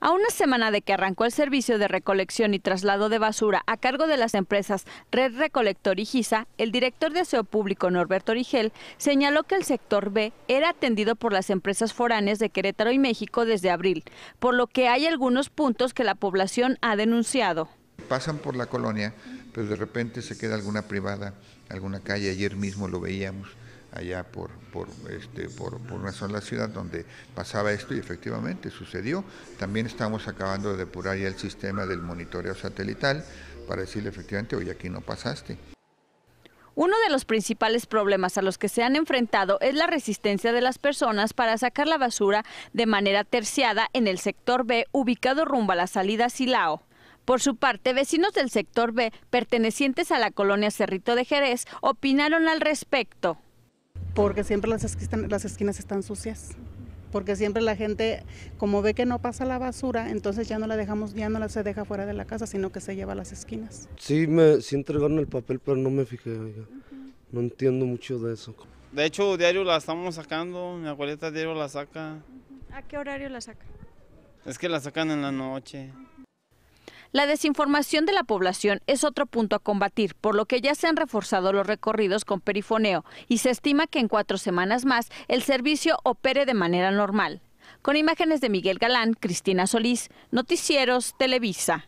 A una semana de que arrancó el servicio de recolección y traslado de basura a cargo de las empresas Red Recolector y GISA, el director de aseo público Norberto Origel señaló que el sector B era atendido por las empresas foráneas de Querétaro y México desde abril, por lo que hay algunos puntos que la población ha denunciado. Pasan por la colonia, pero de repente se queda alguna privada, alguna calle, ayer mismo lo veíamos allá este, por, por, una sola ciudad donde pasaba esto y efectivamente sucedió. También estamos acabando de depurar ya el sistema del monitoreo satelital para decirle efectivamente, oye, aquí no pasaste. Uno de los principales problemas a los que se han enfrentado es la resistencia de las personas para sacar la basura de manera terciada en el sector B, ubicado rumbo a la salida Silao. Por su parte, vecinos del sector B, pertenecientes a la colonia Cerrito de Jerez, opinaron al respecto porque siempre las esquinas, las esquinas están sucias porque siempre la gente, como ve que no pasa la basura, entonces ya no la dejamos, ya no la se deja fuera de la casa, sino que se lleva a las esquinas. Sí, me, sí entregaron el papel, pero no me fijé, no entiendo mucho de eso. De hecho, diario la estamos sacando, mi abuelita diario la saca. ¿A qué horario la saca? Es que la sacan en la noche. La desinformación de la población es otro punto a combatir, por lo que ya se han reforzado los recorridos con perifoneo y se estima que en cuatro semanas más el servicio opere de manera normal. Con imágenes de Miguel Galán, Cristina Solís, Noticieros, Televisa.